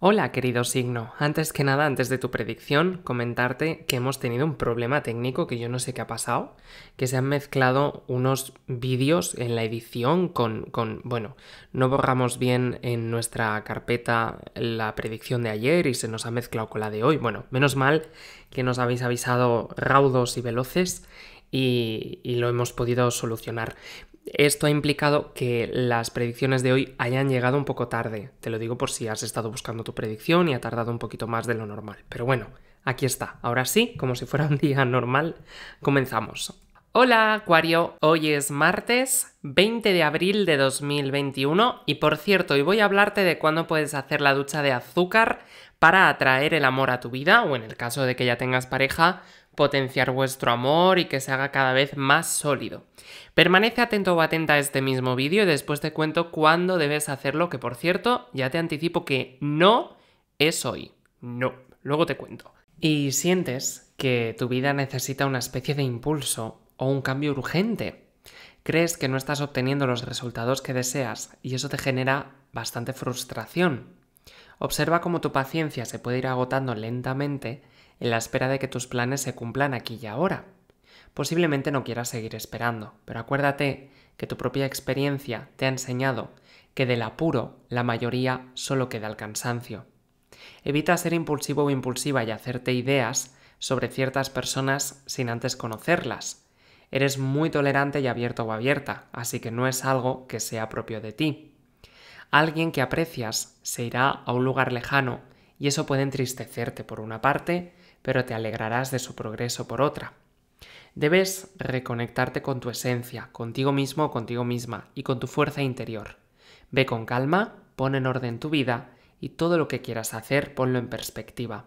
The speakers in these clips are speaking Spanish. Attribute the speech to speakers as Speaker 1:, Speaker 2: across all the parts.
Speaker 1: Hola querido signo, antes que nada, antes de tu predicción, comentarte que hemos tenido un problema técnico que yo no sé qué ha pasado, que se han mezclado unos vídeos en la edición con, con, bueno, no borramos bien en nuestra carpeta la predicción de ayer y se nos ha mezclado con la de hoy. Bueno, menos mal que nos habéis avisado raudos y veloces y, y, lo hemos podido solucionar. Esto ha implicado que las predicciones de hoy hayan llegado un poco tarde. Te lo digo por si has estado buscando tu predicción y ha tardado un poquito más de lo normal. Pero bueno, aquí está. Ahora sí, como si fuera un día normal, comenzamos. Hola Acuario, hoy es martes 20 de abril de 2021 y por cierto, hoy voy a hablarte de cuándo puedes hacer la ducha de azúcar para atraer el amor a tu vida o en el caso de que ya tengas pareja, potenciar vuestro amor y que se haga cada vez más sólido. Permanece atento o atenta a este mismo vídeo y después te cuento cuándo debes hacerlo, que por cierto, ya te anticipo que no es hoy. No, luego te cuento. Y sientes que tu vida necesita una especie de impulso o un cambio urgente. Crees que no estás obteniendo los resultados que deseas y eso te genera bastante frustración. Observa cómo tu paciencia se puede ir agotando lentamente en la espera de que tus planes se cumplan aquí y ahora. Posiblemente no quieras seguir esperando, pero acuérdate que tu propia experiencia te ha enseñado que del apuro la mayoría solo queda el cansancio. Evita ser impulsivo o impulsiva y hacerte ideas sobre ciertas personas sin antes conocerlas. Eres muy tolerante y abierto o abierta, así que no es algo que sea propio de ti. Alguien que aprecias se irá a un lugar lejano y eso puede entristecerte por una parte, pero te alegrarás de su progreso por otra. Debes reconectarte con tu esencia, contigo mismo o contigo misma y con tu fuerza interior. Ve con calma, pon en orden tu vida y todo lo que quieras hacer ponlo en perspectiva.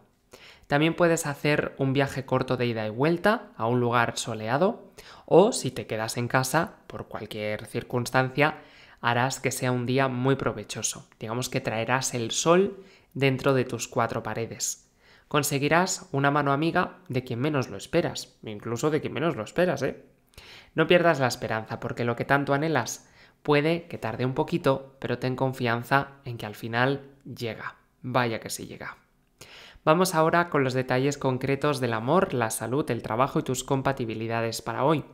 Speaker 1: También puedes hacer un viaje corto de ida y vuelta a un lugar soleado o si te quedas en casa por cualquier circunstancia, harás que sea un día muy provechoso. Digamos que traerás el sol dentro de tus cuatro paredes conseguirás una mano amiga de quien menos lo esperas, incluso de quien menos lo esperas, ¿eh? No pierdas la esperanza, porque lo que tanto anhelas puede que tarde un poquito, pero ten confianza en que al final llega. Vaya que sí llega. Vamos ahora con los detalles concretos del amor, la salud, el trabajo y tus compatibilidades para hoy.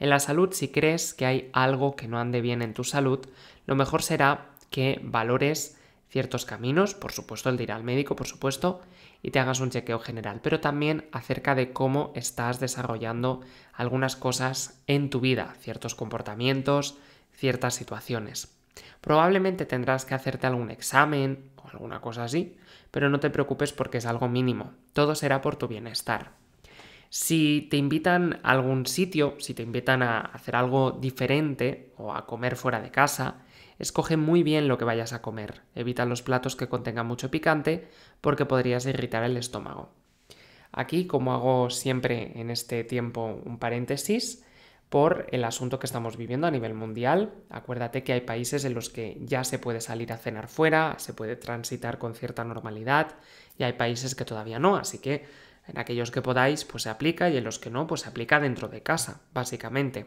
Speaker 1: En la salud, si crees que hay algo que no ande bien en tu salud, lo mejor será que valores ciertos caminos, por supuesto el de ir al médico, por supuesto, y te hagas un chequeo general, pero también acerca de cómo estás desarrollando algunas cosas en tu vida, ciertos comportamientos, ciertas situaciones. Probablemente tendrás que hacerte algún examen o alguna cosa así, pero no te preocupes porque es algo mínimo, todo será por tu bienestar. Si te invitan a algún sitio, si te invitan a hacer algo diferente o a comer fuera de casa, Escoge muy bien lo que vayas a comer. Evita los platos que contengan mucho picante porque podrías irritar el estómago. Aquí, como hago siempre en este tiempo, un paréntesis por el asunto que estamos viviendo a nivel mundial. Acuérdate que hay países en los que ya se puede salir a cenar fuera, se puede transitar con cierta normalidad y hay países que todavía no, así que en aquellos que podáis, pues se aplica y en los que no, pues se aplica dentro de casa, básicamente.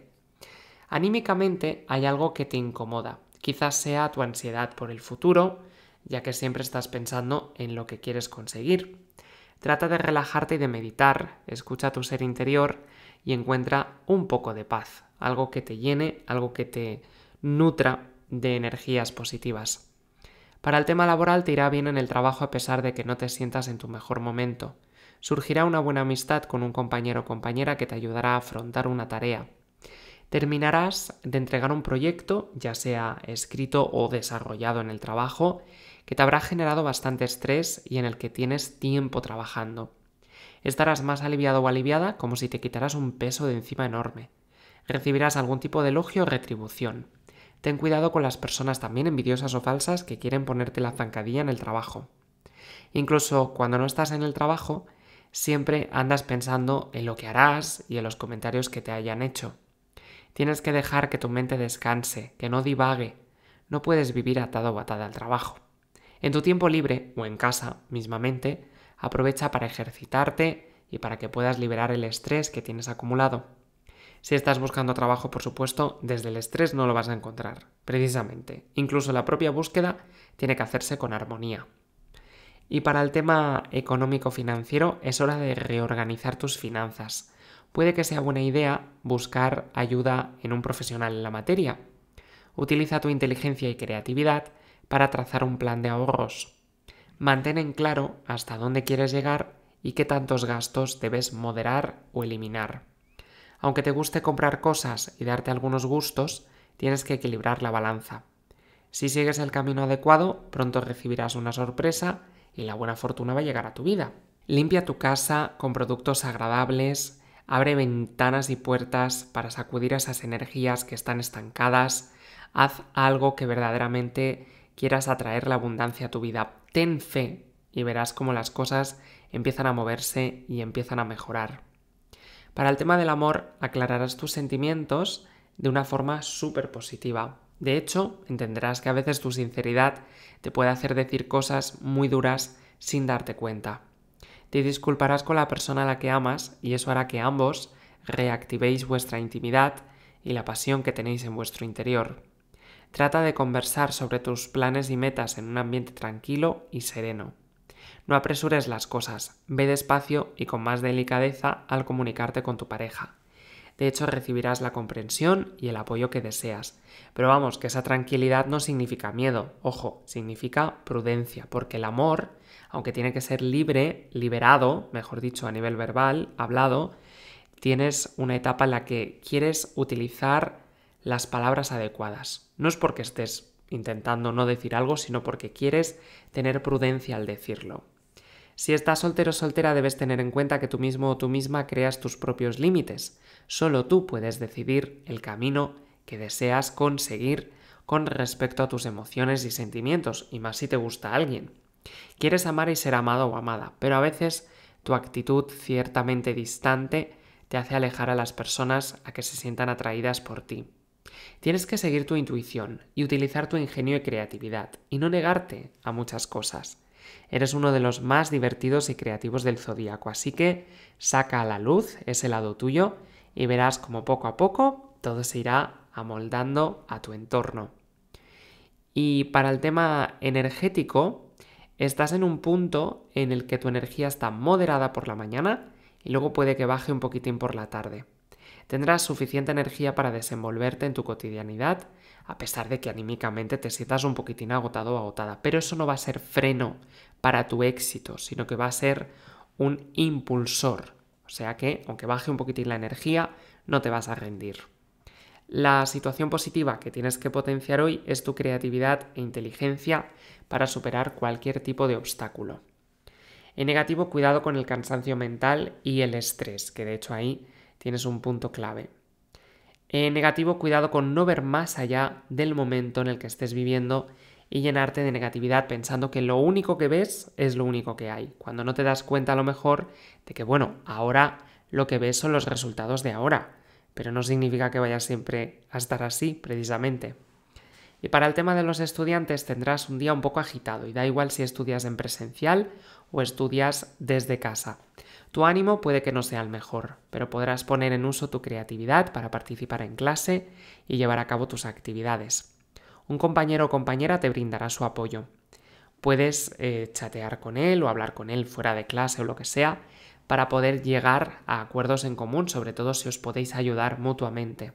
Speaker 1: Anímicamente hay algo que te incomoda. Quizás sea tu ansiedad por el futuro, ya que siempre estás pensando en lo que quieres conseguir. Trata de relajarte y de meditar, escucha tu ser interior y encuentra un poco de paz, algo que te llene, algo que te nutra de energías positivas. Para el tema laboral te irá bien en el trabajo a pesar de que no te sientas en tu mejor momento. Surgirá una buena amistad con un compañero o compañera que te ayudará a afrontar una tarea terminarás de entregar un proyecto, ya sea escrito o desarrollado en el trabajo, que te habrá generado bastante estrés y en el que tienes tiempo trabajando. Estarás más aliviado o aliviada como si te quitaras un peso de encima enorme. Recibirás algún tipo de elogio o retribución. Ten cuidado con las personas también envidiosas o falsas que quieren ponerte la zancadilla en el trabajo. Incluso cuando no estás en el trabajo, siempre andas pensando en lo que harás y en los comentarios que te hayan hecho. Tienes que dejar que tu mente descanse, que no divague. No puedes vivir atado o atada al trabajo. En tu tiempo libre o en casa mismamente, aprovecha para ejercitarte y para que puedas liberar el estrés que tienes acumulado. Si estás buscando trabajo, por supuesto, desde el estrés no lo vas a encontrar, precisamente. Incluso la propia búsqueda tiene que hacerse con armonía. Y para el tema económico-financiero es hora de reorganizar tus finanzas puede que sea buena idea buscar ayuda en un profesional en la materia. Utiliza tu inteligencia y creatividad para trazar un plan de ahorros. Mantén en claro hasta dónde quieres llegar y qué tantos gastos debes moderar o eliminar. Aunque te guste comprar cosas y darte algunos gustos, tienes que equilibrar la balanza. Si sigues el camino adecuado, pronto recibirás una sorpresa y la buena fortuna va a llegar a tu vida. Limpia tu casa con productos agradables, Abre ventanas y puertas para sacudir esas energías que están estancadas. Haz algo que verdaderamente quieras atraer la abundancia a tu vida. Ten fe y verás cómo las cosas empiezan a moverse y empiezan a mejorar. Para el tema del amor, aclararás tus sentimientos de una forma súper positiva. De hecho, entenderás que a veces tu sinceridad te puede hacer decir cosas muy duras sin darte cuenta. Te disculparás con la persona a la que amas y eso hará que ambos reactivéis vuestra intimidad y la pasión que tenéis en vuestro interior. Trata de conversar sobre tus planes y metas en un ambiente tranquilo y sereno. No apresures las cosas, ve despacio y con más delicadeza al comunicarte con tu pareja. De hecho, recibirás la comprensión y el apoyo que deseas. Pero vamos, que esa tranquilidad no significa miedo, ojo, significa prudencia, porque el amor, aunque tiene que ser libre, liberado, mejor dicho, a nivel verbal, hablado, tienes una etapa en la que quieres utilizar las palabras adecuadas. No es porque estés intentando no decir algo, sino porque quieres tener prudencia al decirlo. Si estás soltero o soltera debes tener en cuenta que tú mismo o tú misma creas tus propios límites. Solo tú puedes decidir el camino que deseas conseguir con respecto a tus emociones y sentimientos, y más si te gusta alguien. Quieres amar y ser amado o amada, pero a veces tu actitud ciertamente distante te hace alejar a las personas a que se sientan atraídas por ti. Tienes que seguir tu intuición y utilizar tu ingenio y creatividad, y no negarte a muchas cosas. Eres uno de los más divertidos y creativos del zodíaco, así que saca a la luz ese lado tuyo y verás como poco a poco todo se irá amoldando a tu entorno. Y para el tema energético, estás en un punto en el que tu energía está moderada por la mañana y luego puede que baje un poquitín por la tarde tendrás suficiente energía para desenvolverte en tu cotidianidad, a pesar de que anímicamente te sientas un poquitín agotado o agotada. Pero eso no va a ser freno para tu éxito, sino que va a ser un impulsor. O sea que, aunque baje un poquitín la energía, no te vas a rendir. La situación positiva que tienes que potenciar hoy es tu creatividad e inteligencia para superar cualquier tipo de obstáculo. En negativo, cuidado con el cansancio mental y el estrés, que de hecho ahí Tienes un punto clave. En eh, negativo, cuidado con no ver más allá del momento en el que estés viviendo y llenarte de negatividad pensando que lo único que ves es lo único que hay, cuando no te das cuenta a lo mejor de que, bueno, ahora lo que ves son los resultados de ahora, pero no significa que vayas siempre a estar así, precisamente. Y para el tema de los estudiantes tendrás un día un poco agitado y da igual si estudias en presencial o estudias desde casa. Tu ánimo puede que no sea el mejor, pero podrás poner en uso tu creatividad para participar en clase y llevar a cabo tus actividades. Un compañero o compañera te brindará su apoyo. Puedes eh, chatear con él o hablar con él fuera de clase o lo que sea para poder llegar a acuerdos en común, sobre todo si os podéis ayudar mutuamente.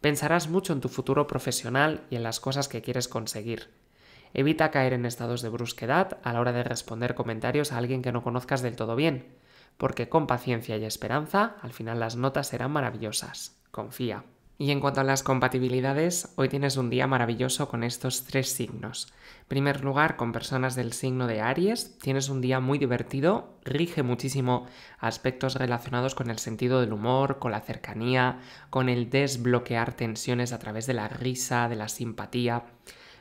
Speaker 1: Pensarás mucho en tu futuro profesional y en las cosas que quieres conseguir. Evita caer en estados de brusquedad a la hora de responder comentarios a alguien que no conozcas del todo bien porque con paciencia y esperanza, al final las notas serán maravillosas. Confía. Y en cuanto a las compatibilidades, hoy tienes un día maravilloso con estos tres signos. En primer lugar, con personas del signo de Aries, tienes un día muy divertido, rige muchísimo aspectos relacionados con el sentido del humor, con la cercanía, con el desbloquear tensiones a través de la risa, de la simpatía.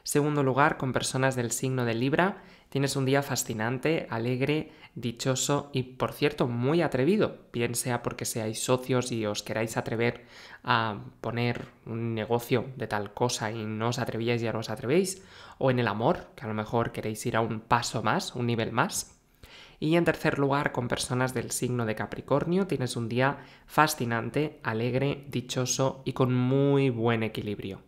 Speaker 1: Segundo lugar, con personas del signo de Libra, tienes un día fascinante, alegre, dichoso y, por cierto, muy atrevido, bien sea porque seáis socios y os queráis atrever a poner un negocio de tal cosa y no os atrevíais y ahora os atrevéis, o en el amor, que a lo mejor queréis ir a un paso más, un nivel más. Y en tercer lugar, con personas del signo de Capricornio, tienes un día fascinante, alegre, dichoso y con muy buen equilibrio.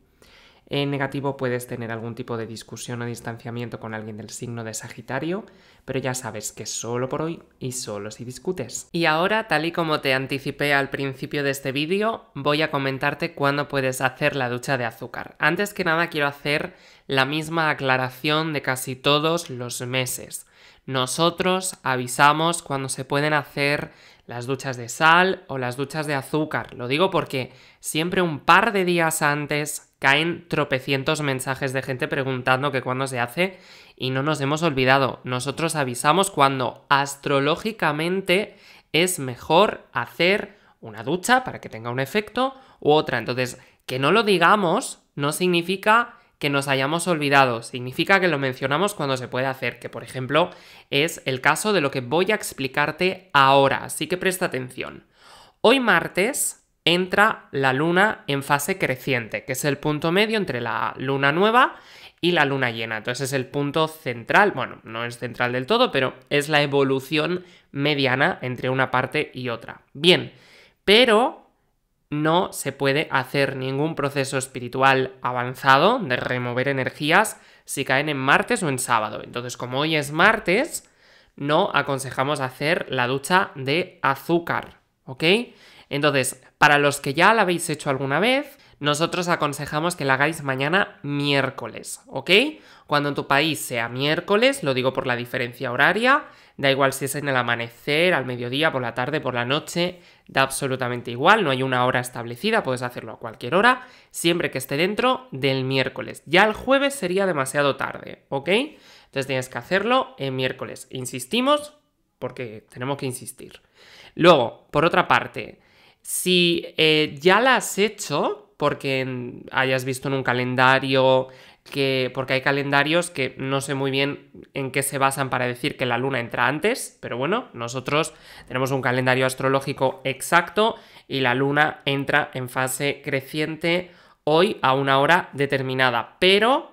Speaker 1: En negativo puedes tener algún tipo de discusión o distanciamiento con alguien del signo de Sagitario, pero ya sabes que solo por hoy y solo si discutes. Y ahora, tal y como te anticipé al principio de este vídeo, voy a comentarte cuándo puedes hacer la ducha de azúcar. Antes que nada quiero hacer la misma aclaración de casi todos los meses. Nosotros avisamos cuando se pueden hacer las duchas de sal o las duchas de azúcar. Lo digo porque siempre un par de días antes caen tropecientos mensajes de gente preguntando que cuándo se hace y no nos hemos olvidado. Nosotros avisamos cuando astrológicamente es mejor hacer una ducha para que tenga un efecto u otra. Entonces, que no lo digamos no significa que nos hayamos olvidado, significa que lo mencionamos cuando se puede hacer, que por ejemplo es el caso de lo que voy a explicarte ahora, así que presta atención. Hoy martes entra la luna en fase creciente, que es el punto medio entre la luna nueva y la luna llena. Entonces es el punto central, bueno, no es central del todo, pero es la evolución mediana entre una parte y otra. Bien, pero no se puede hacer ningún proceso espiritual avanzado de remover energías si caen en martes o en sábado. Entonces, como hoy es martes, no aconsejamos hacer la ducha de azúcar, ¿ok? Entonces, para los que ya la habéis hecho alguna vez, nosotros aconsejamos que la hagáis mañana miércoles, ¿ok? Cuando en tu país sea miércoles, lo digo por la diferencia horaria, da igual si es en el amanecer, al mediodía, por la tarde, por la noche, da absolutamente igual, no hay una hora establecida, puedes hacerlo a cualquier hora, siempre que esté dentro del miércoles. Ya el jueves sería demasiado tarde, ¿ok? Entonces tienes que hacerlo en miércoles. Insistimos porque tenemos que insistir. Luego, por otra parte, si eh, ya la has hecho, porque hayas visto en un calendario, que, porque hay calendarios que no sé muy bien en qué se basan para decir que la luna entra antes, pero bueno, nosotros tenemos un calendario astrológico exacto y la luna entra en fase creciente hoy a una hora determinada, pero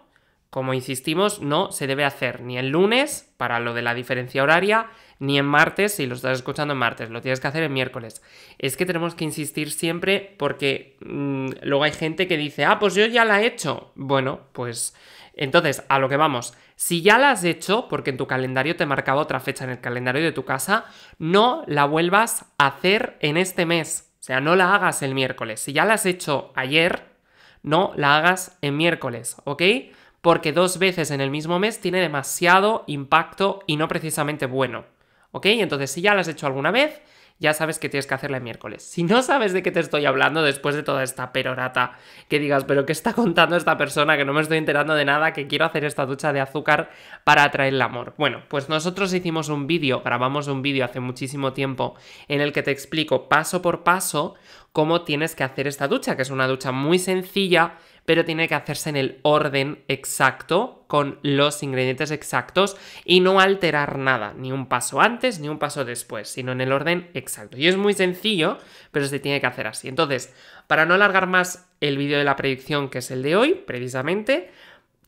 Speaker 1: como insistimos, no se debe hacer ni el lunes para lo de la diferencia horaria, ni en martes, si lo estás escuchando en martes, lo tienes que hacer en miércoles. Es que tenemos que insistir siempre porque mm, luego hay gente que dice, ah, pues yo ya la he hecho. Bueno, pues entonces, a lo que vamos. Si ya la has hecho, porque en tu calendario te marcaba otra fecha en el calendario de tu casa, no la vuelvas a hacer en este mes. O sea, no la hagas el miércoles. Si ya la has hecho ayer, no la hagas en miércoles, ¿ok? Porque dos veces en el mismo mes tiene demasiado impacto y no precisamente bueno. ¿Ok? Entonces, si ya la has hecho alguna vez, ya sabes que tienes que hacerla el miércoles. Si no sabes de qué te estoy hablando después de toda esta perorata, que digas, pero ¿qué está contando esta persona? Que no me estoy enterando de nada, que quiero hacer esta ducha de azúcar para atraer el amor. Bueno, pues nosotros hicimos un vídeo, grabamos un vídeo hace muchísimo tiempo en el que te explico paso por paso cómo tienes que hacer esta ducha, que es una ducha muy sencilla pero tiene que hacerse en el orden exacto, con los ingredientes exactos y no alterar nada, ni un paso antes ni un paso después, sino en el orden exacto. Y es muy sencillo, pero se tiene que hacer así. Entonces, para no alargar más el vídeo de la predicción, que es el de hoy, precisamente,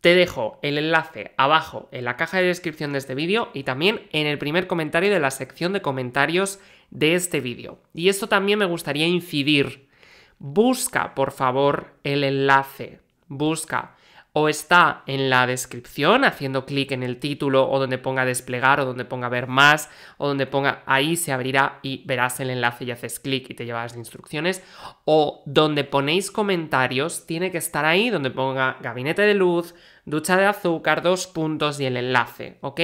Speaker 1: te dejo el enlace abajo en la caja de descripción de este vídeo y también en el primer comentario de la sección de comentarios de este vídeo. Y esto también me gustaría incidir busca por favor el enlace, busca o está en la descripción haciendo clic en el título o donde ponga desplegar o donde ponga ver más o donde ponga ahí se abrirá y verás el enlace y haces clic y te llevas instrucciones o donde ponéis comentarios tiene que estar ahí donde ponga gabinete de luz, ducha de azúcar, dos puntos y el enlace, ¿ok?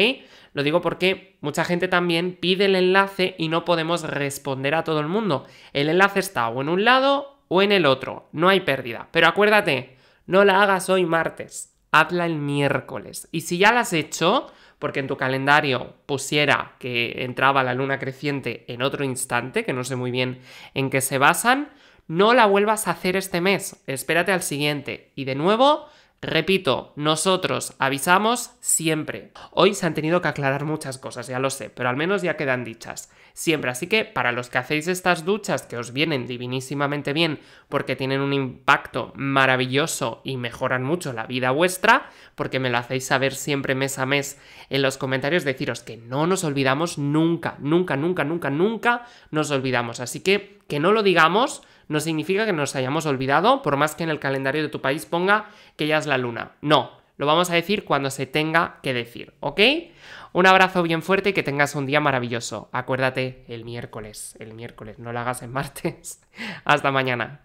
Speaker 1: Lo digo porque mucha gente también pide el enlace y no podemos responder a todo el mundo. El enlace está o en un lado o en el otro, no hay pérdida. Pero acuérdate, no la hagas hoy martes, hazla el miércoles. Y si ya la has hecho, porque en tu calendario pusiera que entraba la luna creciente en otro instante, que no sé muy bien en qué se basan, no la vuelvas a hacer este mes, espérate al siguiente. Y de nuevo, Repito, nosotros avisamos siempre. Hoy se han tenido que aclarar muchas cosas, ya lo sé, pero al menos ya quedan dichas. Siempre, así que para los que hacéis estas duchas que os vienen divinísimamente bien porque tienen un impacto maravilloso y mejoran mucho la vida vuestra, porque me lo hacéis saber siempre mes a mes en los comentarios, deciros que no nos olvidamos nunca, nunca, nunca, nunca, nunca nos olvidamos. Así que que no lo digamos no significa que nos hayamos olvidado, por más que en el calendario de tu país ponga que ya es la luna. No, lo vamos a decir cuando se tenga que decir, ¿ok? Un abrazo bien fuerte y que tengas un día maravilloso. Acuérdate, el miércoles, el miércoles, no lo hagas en martes. Hasta mañana.